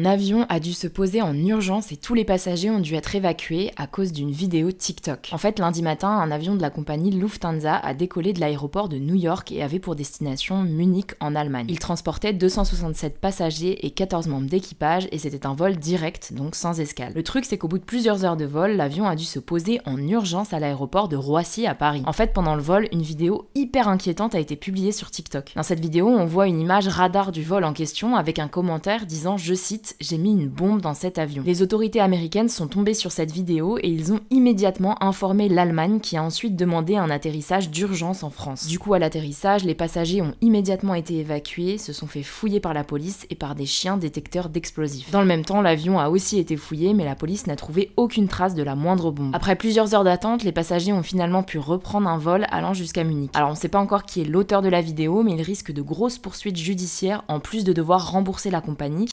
un avion a dû se poser en urgence et tous les passagers ont dû être évacués à cause d'une vidéo TikTok. En fait, lundi matin, un avion de la compagnie Lufthansa a décollé de l'aéroport de New York et avait pour destination Munich en Allemagne. Il transportait 267 passagers et 14 membres d'équipage et c'était un vol direct, donc sans escale. Le truc, c'est qu'au bout de plusieurs heures de vol, l'avion a dû se poser en urgence à l'aéroport de Roissy à Paris. En fait, pendant le vol, une vidéo hyper inquiétante a été publiée sur TikTok. Dans cette vidéo, on voit une image radar du vol en question avec un commentaire disant, je cite, j'ai mis une bombe dans cet avion. Les autorités américaines sont tombées sur cette vidéo et ils ont immédiatement informé l'Allemagne qui a ensuite demandé un atterrissage d'urgence en France. Du coup, à l'atterrissage, les passagers ont immédiatement été évacués, se sont fait fouiller par la police et par des chiens détecteurs d'explosifs. Dans le même temps, l'avion a aussi été fouillé, mais la police n'a trouvé aucune trace de la moindre bombe. Après plusieurs heures d'attente, les passagers ont finalement pu reprendre un vol allant jusqu'à Munich. Alors on sait pas encore qui est l'auteur de la vidéo, mais il risque de grosses poursuites judiciaires en plus de devoir rembourser la compagnie